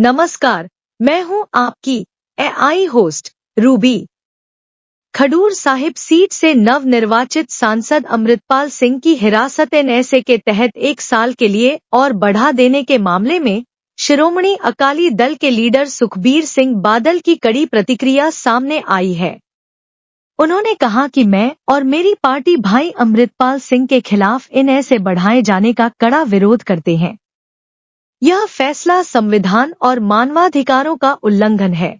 नमस्कार मैं हूं आपकी A I host Ruby Khadoor Sahib seat से निर्वाचित सांसद अमृतपाल सिंह की हिरासत एनएसए के तहत एक साल के लिए और बढ़ा देने के मामले में शिरोमणि अकाली दल के लीडर सुखबीर सिंह बादल की कड़ी प्रतिक्रिया सामने आई है उन्होंने कहा कि मैं और मेरी पार्टी भाई अमृतपाल सिंह के खिलाफ इन ऐसे बढ़ाए जाने का कड़ा विरोध करते हैं यह फैसला संविधान और मानवाधिकारों का उल्लंघन है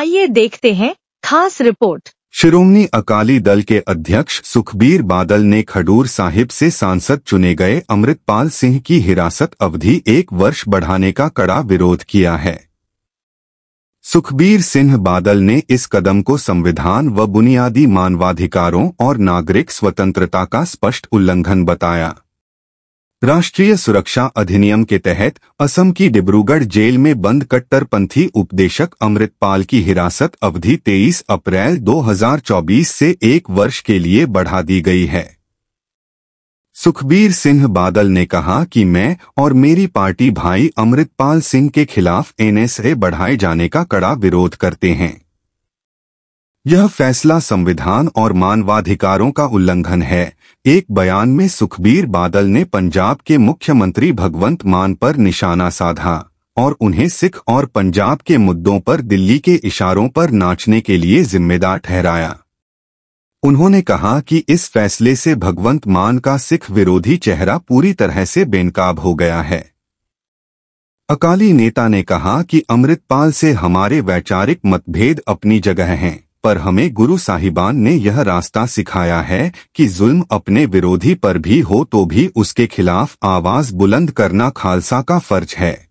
आइए देखते हैं खास रिपोर्ट शिरोमणी अकाली दल के अध्यक्ष सुखबीर बादल ने खडूर साहिब से सांसद चुने गए अमृतपाल सिंह की हिरासत अवधि एक वर्ष बढ़ाने का कड़ा विरोध किया है सुखबीर सिंह बादल ने इस कदम को संविधान व बुनियादी मानवाधिकारों और नागरिक स्वतंत्रता का स्पष्ट उल्लंघन बताया राष्ट्रीय सुरक्षा अधिनियम के तहत असम की डिब्रूगढ़ जेल में बंद कट्टरपंथी उपदेशक अमृतपाल की हिरासत अवधि 23 अप्रैल 2024 से एक वर्ष के लिए बढ़ा दी गई है सुखबीर सिंह बादल ने कहा कि मैं और मेरी पार्टी भाई अमृतपाल सिंह के खिलाफ एनएसए बढ़ाए जाने का कड़ा विरोध करते हैं यह फैसला संविधान और मानवाधिकारों का उल्लंघन है एक बयान में सुखबीर बादल ने पंजाब के मुख्यमंत्री भगवंत मान पर निशाना साधा और उन्हें सिख और पंजाब के मुद्दों पर दिल्ली के इशारों पर नाचने के लिए जिम्मेदार ठहराया उन्होंने कहा कि इस फैसले से भगवंत मान का सिख विरोधी चेहरा पूरी तरह से बेनकाब हो गया है अकाली नेता ने कहा कि अमृतपाल से हमारे वैचारिक मतभेद अपनी जगह हैं पर हमें गुरु साहिबान ने यह रास्ता सिखाया है कि जुल्म अपने विरोधी पर भी हो तो भी उसके खिलाफ आवाज बुलंद करना खालसा का फर्ज है